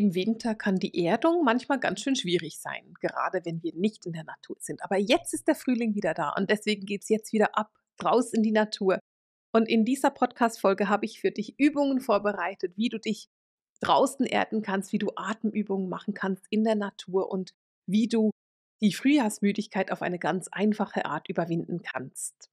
Im Winter kann die Erdung manchmal ganz schön schwierig sein, gerade wenn wir nicht in der Natur sind. Aber jetzt ist der Frühling wieder da und deswegen geht es jetzt wieder ab, raus in die Natur. Und in dieser Podcast-Folge habe ich für dich Übungen vorbereitet, wie du dich draußen erden kannst, wie du Atemübungen machen kannst in der Natur und wie du die Frühjahrsmüdigkeit auf eine ganz einfache Art überwinden kannst.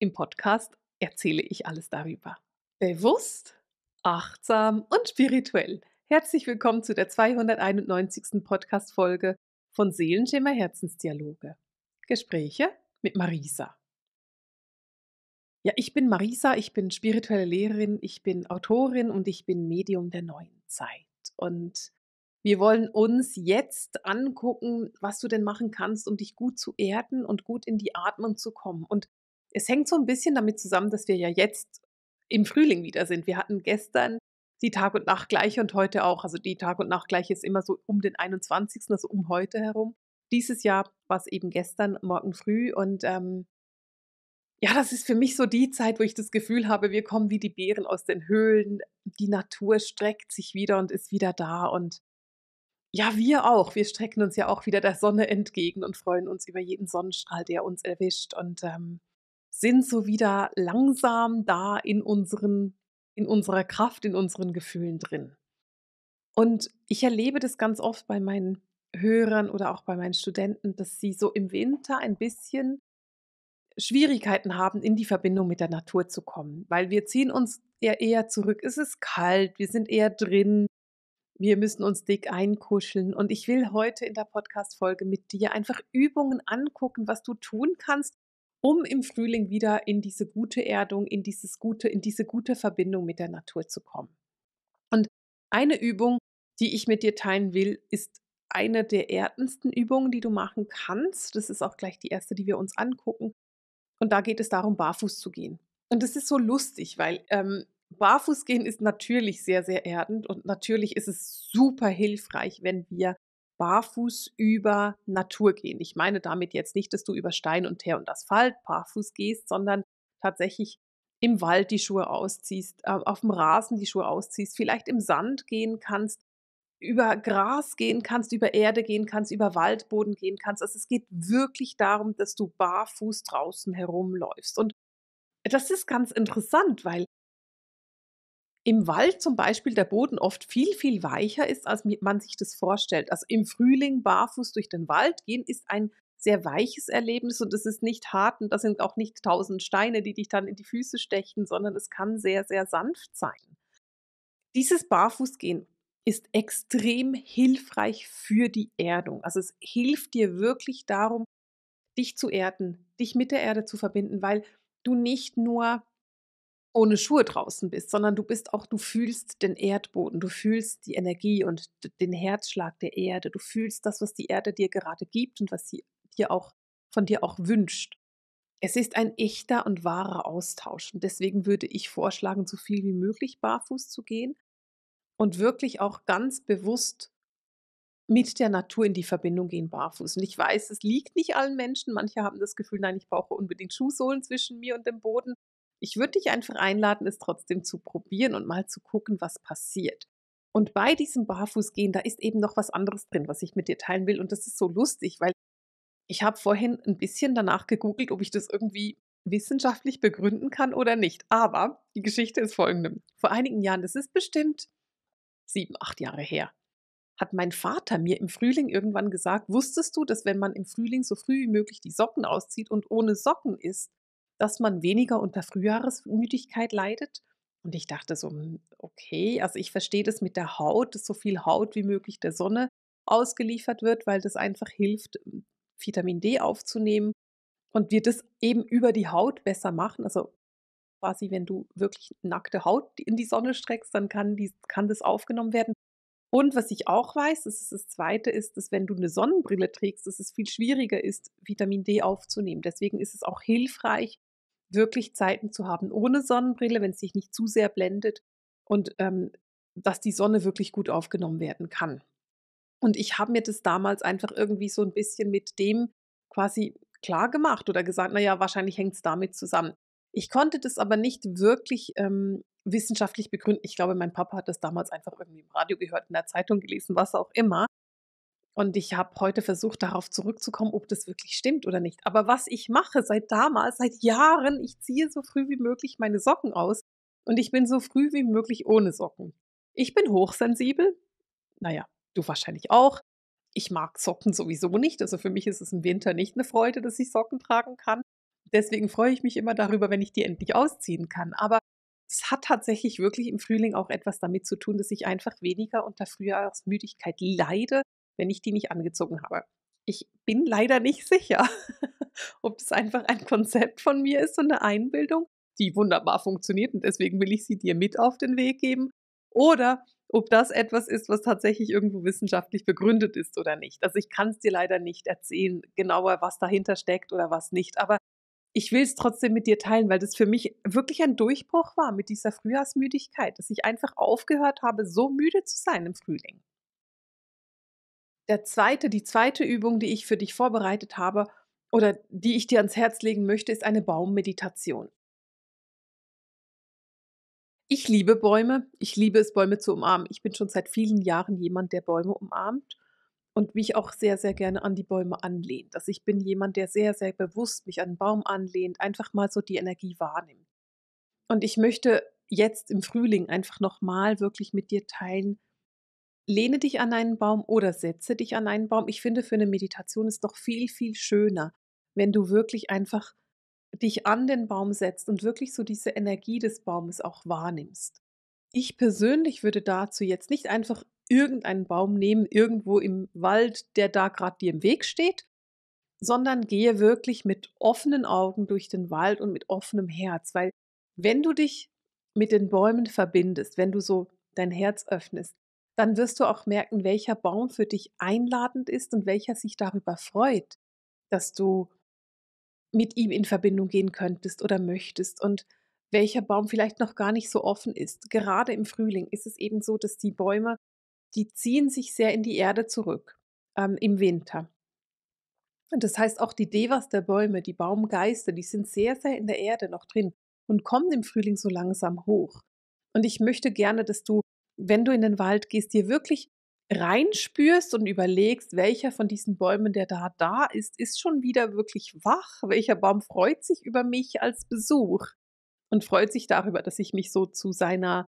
Im Podcast erzähle ich alles darüber. Bewusst, achtsam und spirituell. Herzlich willkommen zu der 291. Podcast-Folge von Seelenschema Herzensdialoge. Gespräche mit Marisa. Ja, ich bin Marisa, ich bin spirituelle Lehrerin, ich bin Autorin und ich bin Medium der neuen Zeit. Und wir wollen uns jetzt angucken, was du denn machen kannst, um dich gut zu erden und gut in die Atmung zu kommen. Und es hängt so ein bisschen damit zusammen, dass wir ja jetzt im Frühling wieder sind. Wir hatten gestern die Tag und Nacht gleich und heute auch. Also die Tag und Nacht gleich ist immer so um den 21., also um heute herum. Dieses Jahr war es eben gestern, morgen früh. Und ähm, ja, das ist für mich so die Zeit, wo ich das Gefühl habe, wir kommen wie die Beeren aus den Höhlen. Die Natur streckt sich wieder und ist wieder da. Und ja, wir auch. Wir strecken uns ja auch wieder der Sonne entgegen und freuen uns über jeden Sonnenstrahl, der uns erwischt. Und ähm, sind so wieder langsam da in unseren in unserer Kraft, in unseren Gefühlen drin. Und ich erlebe das ganz oft bei meinen Hörern oder auch bei meinen Studenten, dass sie so im Winter ein bisschen Schwierigkeiten haben, in die Verbindung mit der Natur zu kommen, weil wir ziehen uns eher, eher zurück. Es ist kalt, wir sind eher drin, wir müssen uns dick einkuscheln. Und ich will heute in der Podcast-Folge mit dir einfach Übungen angucken, was du tun kannst, um im Frühling wieder in diese gute Erdung, in dieses gute, in diese gute Verbindung mit der Natur zu kommen. Und eine Übung, die ich mit dir teilen will, ist eine der erdendsten Übungen, die du machen kannst. Das ist auch gleich die erste, die wir uns angucken. Und da geht es darum, barfuß zu gehen. Und das ist so lustig, weil ähm, barfuß gehen ist natürlich sehr, sehr erdend und natürlich ist es super hilfreich, wenn wir barfuß über Natur gehen. Ich meine damit jetzt nicht, dass du über Stein und Teer und Asphalt barfuß gehst, sondern tatsächlich im Wald die Schuhe ausziehst, äh, auf dem Rasen die Schuhe ausziehst, vielleicht im Sand gehen kannst, über Gras gehen kannst, über Erde gehen kannst, über Waldboden gehen kannst. Also es geht wirklich darum, dass du barfuß draußen herumläufst. Und das ist ganz interessant, weil im Wald zum Beispiel der Boden oft viel, viel weicher ist, als man sich das vorstellt. Also im Frühling barfuß durch den Wald gehen ist ein sehr weiches Erlebnis und es ist nicht hart und das sind auch nicht tausend Steine, die dich dann in die Füße stechen, sondern es kann sehr, sehr sanft sein. Dieses Barfußgehen ist extrem hilfreich für die Erdung. Also es hilft dir wirklich darum, dich zu erden, dich mit der Erde zu verbinden, weil du nicht nur ohne Schuhe draußen bist, sondern du bist auch, du fühlst den Erdboden, du fühlst die Energie und den Herzschlag der Erde, du fühlst das, was die Erde dir gerade gibt und was sie dir auch von dir auch wünscht. Es ist ein echter und wahrer Austausch und deswegen würde ich vorschlagen, so viel wie möglich barfuß zu gehen und wirklich auch ganz bewusst mit der Natur in die Verbindung gehen barfuß. Und ich weiß, es liegt nicht allen Menschen. Manche haben das Gefühl, nein, ich brauche unbedingt Schuhsohlen zwischen mir und dem Boden. Ich würde dich einfach einladen, es trotzdem zu probieren und mal zu gucken, was passiert. Und bei diesem Barfußgehen, da ist eben noch was anderes drin, was ich mit dir teilen will. Und das ist so lustig, weil ich habe vorhin ein bisschen danach gegoogelt, ob ich das irgendwie wissenschaftlich begründen kann oder nicht. Aber die Geschichte ist folgende. Vor einigen Jahren, das ist bestimmt sieben, acht Jahre her, hat mein Vater mir im Frühling irgendwann gesagt, wusstest du, dass wenn man im Frühling so früh wie möglich die Socken auszieht und ohne Socken ist, dass man weniger unter Frühjahresmüdigkeit leidet. Und ich dachte so, hm, okay, also ich verstehe das mit der Haut, dass so viel Haut wie möglich der Sonne ausgeliefert wird, weil das einfach hilft, hm, Vitamin D aufzunehmen und wir das eben über die Haut besser machen. Also quasi, wenn du wirklich nackte Haut in die Sonne streckst, dann kann, die, kann das aufgenommen werden. Und was ich auch weiß, das ist das Zweite, ist, dass wenn du eine Sonnenbrille trägst, dass es viel schwieriger ist, Vitamin D aufzunehmen. Deswegen ist es auch hilfreich, wirklich Zeiten zu haben ohne Sonnenbrille, wenn es sich nicht zu sehr blendet und ähm, dass die Sonne wirklich gut aufgenommen werden kann. Und ich habe mir das damals einfach irgendwie so ein bisschen mit dem quasi klar gemacht oder gesagt, naja, wahrscheinlich hängt es damit zusammen. Ich konnte das aber nicht wirklich ähm, wissenschaftlich begründen. Ich glaube, mein Papa hat das damals einfach irgendwie im Radio gehört, in der Zeitung gelesen, was auch immer. Und ich habe heute versucht, darauf zurückzukommen, ob das wirklich stimmt oder nicht. Aber was ich mache seit damals, seit Jahren, ich ziehe so früh wie möglich meine Socken aus und ich bin so früh wie möglich ohne Socken. Ich bin hochsensibel. Naja, du wahrscheinlich auch. Ich mag Socken sowieso nicht. Also für mich ist es im Winter nicht eine Freude, dass ich Socken tragen kann. Deswegen freue ich mich immer darüber, wenn ich die endlich ausziehen kann. Aber es hat tatsächlich wirklich im Frühling auch etwas damit zu tun, dass ich einfach weniger unter Frühjahrsmüdigkeit leide wenn ich die nicht angezogen habe. Ich bin leider nicht sicher, ob es einfach ein Konzept von mir ist und eine Einbildung, die wunderbar funktioniert und deswegen will ich sie dir mit auf den Weg geben oder ob das etwas ist, was tatsächlich irgendwo wissenschaftlich begründet ist oder nicht. Also ich kann es dir leider nicht erzählen, genauer, was dahinter steckt oder was nicht, aber ich will es trotzdem mit dir teilen, weil das für mich wirklich ein Durchbruch war mit dieser Frühjahrsmüdigkeit, dass ich einfach aufgehört habe, so müde zu sein im Frühling der zweite, die zweite Übung, die ich für dich vorbereitet habe oder die ich dir ans Herz legen möchte, ist eine Baummeditation. Ich liebe Bäume. Ich liebe es, Bäume zu umarmen. Ich bin schon seit vielen Jahren jemand, der Bäume umarmt und mich auch sehr, sehr gerne an die Bäume anlehnt. Also ich bin jemand, der sehr, sehr bewusst mich an den Baum anlehnt, einfach mal so die Energie wahrnimmt. Und ich möchte jetzt im Frühling einfach nochmal wirklich mit dir teilen, lehne dich an einen Baum oder setze dich an einen Baum. Ich finde, für eine Meditation ist doch viel, viel schöner, wenn du wirklich einfach dich an den Baum setzt und wirklich so diese Energie des Baumes auch wahrnimmst. Ich persönlich würde dazu jetzt nicht einfach irgendeinen Baum nehmen, irgendwo im Wald, der da gerade dir im Weg steht, sondern gehe wirklich mit offenen Augen durch den Wald und mit offenem Herz, weil wenn du dich mit den Bäumen verbindest, wenn du so dein Herz öffnest, dann wirst du auch merken, welcher Baum für dich einladend ist und welcher sich darüber freut, dass du mit ihm in Verbindung gehen könntest oder möchtest und welcher Baum vielleicht noch gar nicht so offen ist. Gerade im Frühling ist es eben so, dass die Bäume, die ziehen sich sehr in die Erde zurück ähm, im Winter. Und das heißt auch die Devas der Bäume, die Baumgeister, die sind sehr, sehr in der Erde noch drin und kommen im Frühling so langsam hoch. Und ich möchte gerne, dass du wenn du in den Wald gehst, dir wirklich reinspürst und überlegst, welcher von diesen Bäumen, der da da ist, ist schon wieder wirklich wach, welcher Baum freut sich über mich als Besuch und freut sich darüber, dass ich mich so zu seiner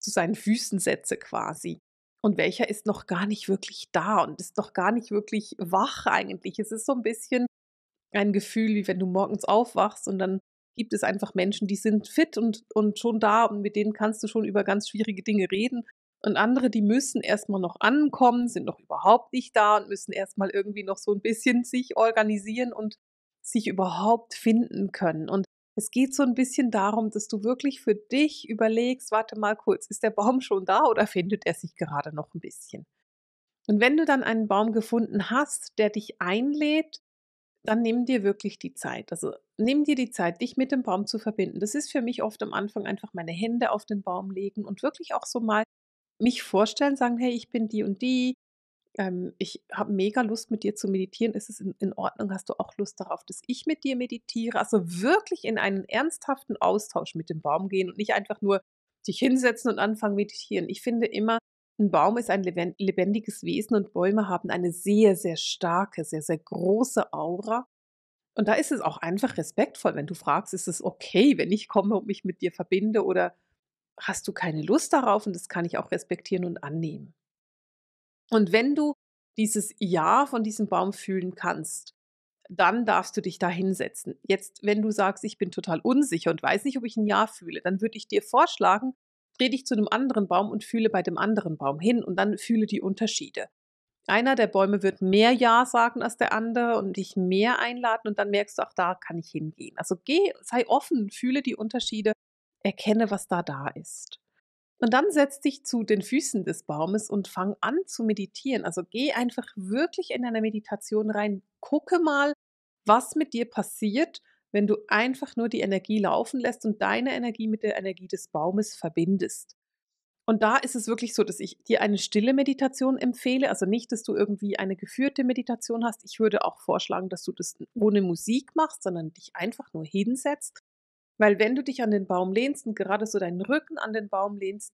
zu seinen Füßen setze quasi. Und welcher ist noch gar nicht wirklich da und ist noch gar nicht wirklich wach eigentlich. Es ist so ein bisschen ein Gefühl, wie wenn du morgens aufwachst und dann gibt es einfach Menschen, die sind fit und, und schon da und mit denen kannst du schon über ganz schwierige Dinge reden. Und andere, die müssen erstmal noch ankommen, sind noch überhaupt nicht da und müssen erstmal irgendwie noch so ein bisschen sich organisieren und sich überhaupt finden können. Und es geht so ein bisschen darum, dass du wirklich für dich überlegst, warte mal kurz, ist der Baum schon da oder findet er sich gerade noch ein bisschen? Und wenn du dann einen Baum gefunden hast, der dich einlädt, dann nimm dir wirklich die Zeit. Also nimm dir die Zeit, dich mit dem Baum zu verbinden. Das ist für mich oft am Anfang einfach meine Hände auf den Baum legen und wirklich auch so mal mich vorstellen, sagen, hey, ich bin die und die. Ähm, ich habe mega Lust, mit dir zu meditieren. Ist es in, in Ordnung? Hast du auch Lust darauf, dass ich mit dir meditiere? Also wirklich in einen ernsthaften Austausch mit dem Baum gehen und nicht einfach nur dich hinsetzen und anfangen meditieren. Ich finde immer, ein Baum ist ein lebendiges Wesen und Bäume haben eine sehr, sehr starke, sehr, sehr große Aura. Und da ist es auch einfach respektvoll, wenn du fragst, ist es okay, wenn ich komme und mich mit dir verbinde oder hast du keine Lust darauf und das kann ich auch respektieren und annehmen. Und wenn du dieses Ja von diesem Baum fühlen kannst, dann darfst du dich da hinsetzen. Jetzt, wenn du sagst, ich bin total unsicher und weiß nicht, ob ich ein Ja fühle, dann würde ich dir vorschlagen, dreh dich zu einem anderen Baum und fühle bei dem anderen Baum hin und dann fühle die Unterschiede. Einer der Bäume wird mehr Ja sagen als der andere und dich mehr einladen und dann merkst du, auch da kann ich hingehen. Also geh, sei offen, fühle die Unterschiede, erkenne, was da da ist. Und dann setz dich zu den Füßen des Baumes und fang an zu meditieren. Also geh einfach wirklich in deine Meditation rein, gucke mal, was mit dir passiert wenn du einfach nur die Energie laufen lässt und deine Energie mit der Energie des Baumes verbindest. Und da ist es wirklich so, dass ich dir eine stille Meditation empfehle. Also nicht, dass du irgendwie eine geführte Meditation hast. Ich würde auch vorschlagen, dass du das ohne Musik machst, sondern dich einfach nur hinsetzt. Weil wenn du dich an den Baum lehnst und gerade so deinen Rücken an den Baum lehnst,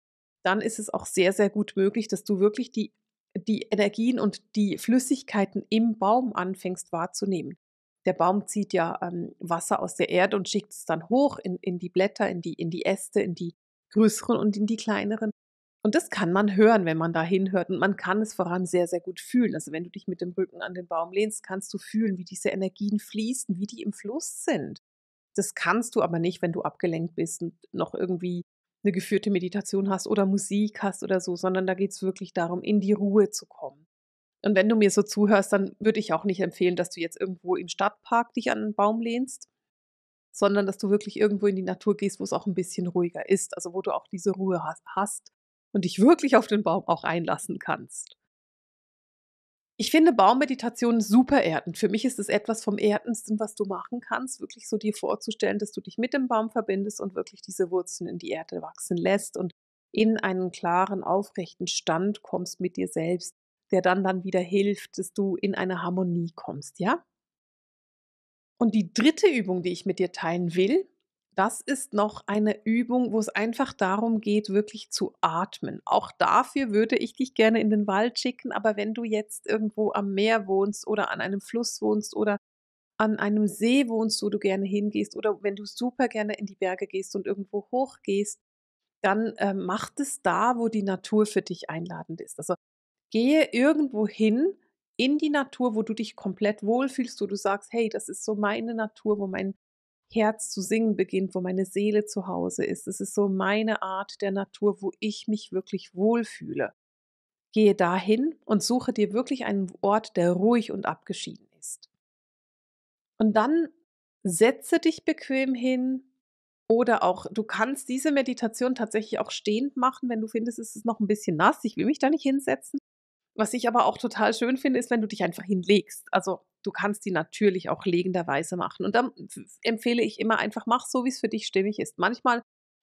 dann ist es auch sehr, sehr gut möglich, dass du wirklich die, die Energien und die Flüssigkeiten im Baum anfängst wahrzunehmen. Der Baum zieht ja ähm, Wasser aus der Erde und schickt es dann hoch in, in die Blätter, in die, in die Äste, in die größeren und in die kleineren. Und das kann man hören, wenn man da hinhört. Und man kann es vor allem sehr, sehr gut fühlen. Also wenn du dich mit dem Rücken an den Baum lehnst, kannst du fühlen, wie diese Energien fließen, wie die im Fluss sind. Das kannst du aber nicht, wenn du abgelenkt bist und noch irgendwie eine geführte Meditation hast oder Musik hast oder so, sondern da geht es wirklich darum, in die Ruhe zu kommen. Und wenn du mir so zuhörst, dann würde ich auch nicht empfehlen, dass du jetzt irgendwo im Stadtpark dich an einen Baum lehnst, sondern dass du wirklich irgendwo in die Natur gehst, wo es auch ein bisschen ruhiger ist, also wo du auch diese Ruhe hast und dich wirklich auf den Baum auch einlassen kannst. Ich finde Baummeditation super erdend. Für mich ist es etwas vom Erdendsten, was du machen kannst, wirklich so dir vorzustellen, dass du dich mit dem Baum verbindest und wirklich diese Wurzeln in die Erde wachsen lässt und in einen klaren, aufrechten Stand kommst mit dir selbst der dann dann wieder hilft, dass du in eine Harmonie kommst, ja? Und die dritte Übung, die ich mit dir teilen will, das ist noch eine Übung, wo es einfach darum geht, wirklich zu atmen. Auch dafür würde ich dich gerne in den Wald schicken, aber wenn du jetzt irgendwo am Meer wohnst oder an einem Fluss wohnst oder an einem See wohnst, wo du gerne hingehst oder wenn du super gerne in die Berge gehst und irgendwo hochgehst, dann äh, mach es da, wo die Natur für dich einladend ist. Also gehe irgendwo hin in die Natur, wo du dich komplett wohlfühlst, wo du sagst, hey, das ist so meine Natur, wo mein Herz zu singen beginnt, wo meine Seele zu Hause ist. Das ist so meine Art der Natur, wo ich mich wirklich wohlfühle. Gehe dahin und suche dir wirklich einen Ort, der ruhig und abgeschieden ist. Und dann setze dich bequem hin oder auch, du kannst diese Meditation tatsächlich auch stehend machen, wenn du findest, es ist noch ein bisschen nass, ich will mich da nicht hinsetzen. Was ich aber auch total schön finde, ist, wenn du dich einfach hinlegst. Also du kannst die natürlich auch legenderweise machen. Und dann empfehle ich immer einfach, mach so, wie es für dich stimmig ist. Manchmal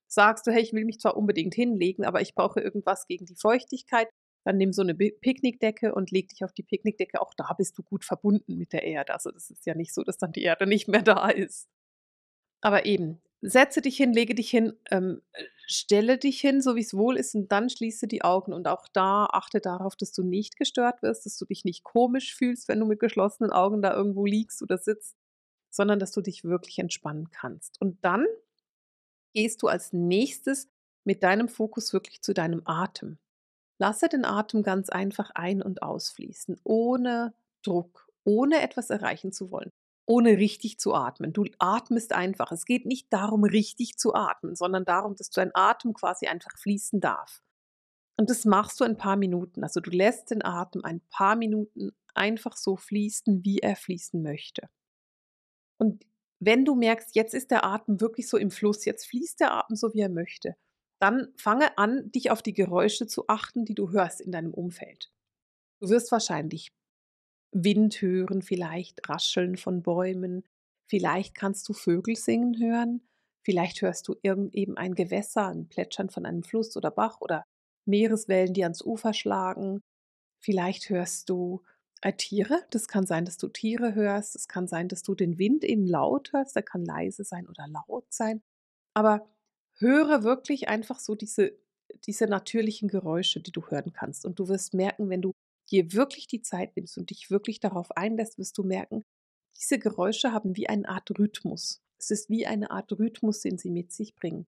sagst du, hey, ich will mich zwar unbedingt hinlegen, aber ich brauche irgendwas gegen die Feuchtigkeit. Dann nimm so eine Picknickdecke und leg dich auf die Picknickdecke. Auch da bist du gut verbunden mit der Erde. Also das ist ja nicht so, dass dann die Erde nicht mehr da ist. Aber eben, setze dich hin, lege dich hin, ähm, stelle dich hin, so wie es wohl ist, und dann schließe die Augen. Und auch da achte darauf, dass du nicht gestört wirst, dass du dich nicht komisch fühlst, wenn du mit geschlossenen Augen da irgendwo liegst oder sitzt, sondern dass du dich wirklich entspannen kannst. Und dann gehst du als nächstes mit deinem Fokus wirklich zu deinem Atem. Lasse den Atem ganz einfach ein- und ausfließen, ohne Druck, ohne etwas erreichen zu wollen ohne richtig zu atmen. Du atmest einfach. Es geht nicht darum, richtig zu atmen, sondern darum, dass dein Atem quasi einfach fließen darf. Und das machst du ein paar Minuten. Also du lässt den Atem ein paar Minuten einfach so fließen, wie er fließen möchte. Und wenn du merkst, jetzt ist der Atem wirklich so im Fluss, jetzt fließt der Atem so, wie er möchte, dann fange an, dich auf die Geräusche zu achten, die du hörst in deinem Umfeld. Du wirst wahrscheinlich Wind hören, vielleicht Rascheln von Bäumen, vielleicht kannst du Vögel singen hören, vielleicht hörst du irgend ein Gewässer, ein Plätschern von einem Fluss oder Bach oder Meereswellen, die ans Ufer schlagen, vielleicht hörst du äh, Tiere, das kann sein, dass du Tiere hörst, es kann sein, dass du den Wind eben laut hörst, der kann leise sein oder laut sein, aber höre wirklich einfach so diese, diese natürlichen Geräusche, die du hören kannst und du wirst merken, wenn du dir wirklich die Zeit nimmst und dich wirklich darauf einlässt, wirst du merken, diese Geräusche haben wie eine Art Rhythmus. Es ist wie eine Art Rhythmus, den sie mit sich bringen.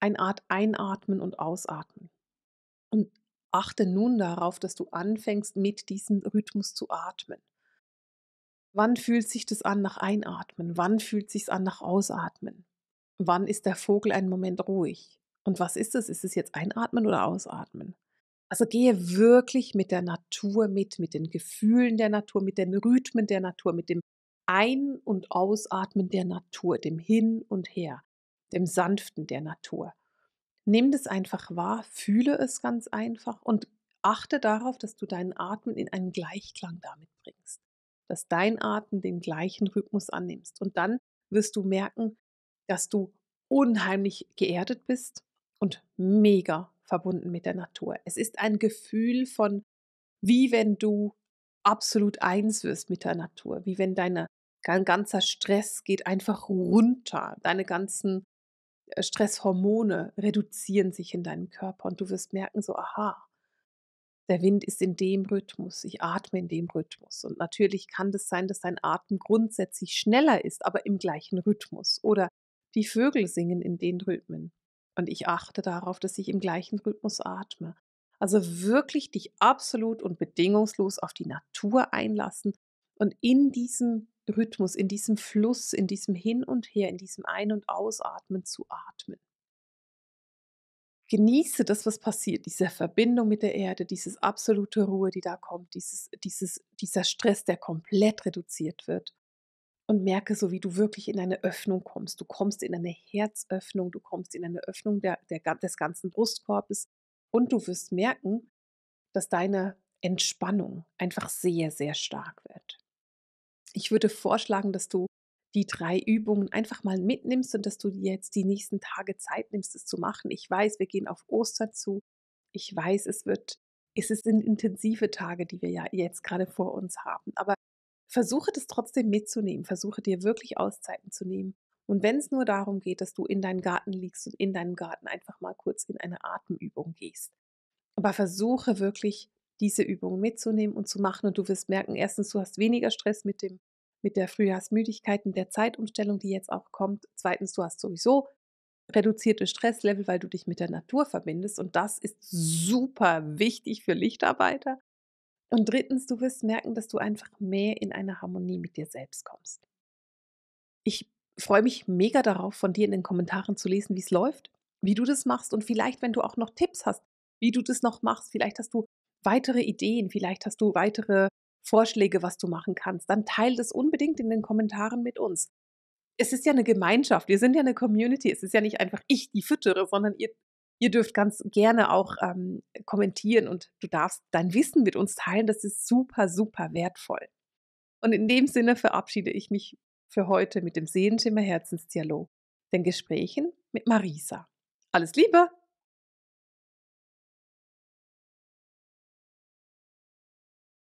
Eine Art Einatmen und Ausatmen. Und achte nun darauf, dass du anfängst, mit diesem Rhythmus zu atmen. Wann fühlt sich das an nach Einatmen? Wann fühlt sich es an nach Ausatmen? Wann ist der Vogel einen Moment ruhig? Und was ist es? Ist es jetzt Einatmen oder Ausatmen? Also gehe wirklich mit der Natur mit, mit den Gefühlen der Natur, mit den Rhythmen der Natur, mit dem Ein- und Ausatmen der Natur, dem Hin und Her, dem Sanften der Natur. Nimm das einfach wahr, fühle es ganz einfach und achte darauf, dass du deinen Atmen in einen Gleichklang damit bringst, dass dein Atmen den gleichen Rhythmus annimmst. Und dann wirst du merken, dass du unheimlich geerdet bist und mega verbunden mit der Natur. Es ist ein Gefühl von, wie wenn du absolut eins wirst mit der Natur, wie wenn deine, dein ganzer Stress geht einfach runter, deine ganzen äh, Stresshormone reduzieren sich in deinem Körper und du wirst merken, so, aha, der Wind ist in dem Rhythmus, ich atme in dem Rhythmus. Und natürlich kann das sein, dass dein Atem grundsätzlich schneller ist, aber im gleichen Rhythmus. Oder die Vögel singen in den Rhythmen und ich achte darauf, dass ich im gleichen Rhythmus atme. Also wirklich dich absolut und bedingungslos auf die Natur einlassen und in diesem Rhythmus, in diesem Fluss, in diesem Hin und Her, in diesem Ein- und Ausatmen zu atmen. Genieße das, was passiert, diese Verbindung mit der Erde, dieses absolute Ruhe, die da kommt, dieses, dieses, dieser Stress, der komplett reduziert wird und merke so, wie du wirklich in eine Öffnung kommst. Du kommst in eine Herzöffnung, du kommst in eine Öffnung der, der, des ganzen Brustkorbes und du wirst merken, dass deine Entspannung einfach sehr, sehr stark wird. Ich würde vorschlagen, dass du die drei Übungen einfach mal mitnimmst und dass du dir jetzt die nächsten Tage Zeit nimmst, es zu machen. Ich weiß, wir gehen auf Ostern zu. Ich weiß, es wird, es sind intensive Tage, die wir ja jetzt gerade vor uns haben. Aber versuche das trotzdem mitzunehmen, versuche dir wirklich Auszeiten zu nehmen. Und wenn es nur darum geht, dass du in deinem Garten liegst und in deinem Garten einfach mal kurz in eine Atemübung gehst. Aber versuche wirklich diese Übung mitzunehmen und zu machen und du wirst merken, erstens, du hast weniger Stress mit dem mit der Frühjahrsmüdigkeit und der Zeitumstellung, die jetzt auch kommt. Zweitens, du hast sowieso reduzierte Stresslevel, weil du dich mit der Natur verbindest und das ist super wichtig für Lichtarbeiter. Und drittens, du wirst merken, dass du einfach mehr in eine Harmonie mit dir selbst kommst. Ich freue mich mega darauf, von dir in den Kommentaren zu lesen, wie es läuft, wie du das machst und vielleicht, wenn du auch noch Tipps hast, wie du das noch machst, vielleicht hast du weitere Ideen, vielleicht hast du weitere Vorschläge, was du machen kannst, dann teile das unbedingt in den Kommentaren mit uns. Es ist ja eine Gemeinschaft, wir sind ja eine Community, es ist ja nicht einfach ich, die füttere, sondern ihr Ihr dürft ganz gerne auch ähm, kommentieren und du darfst dein Wissen mit uns teilen. Das ist super, super wertvoll. Und in dem Sinne verabschiede ich mich für heute mit dem Sehenschimmer Herzensdialog, den Gesprächen mit Marisa. Alles Liebe!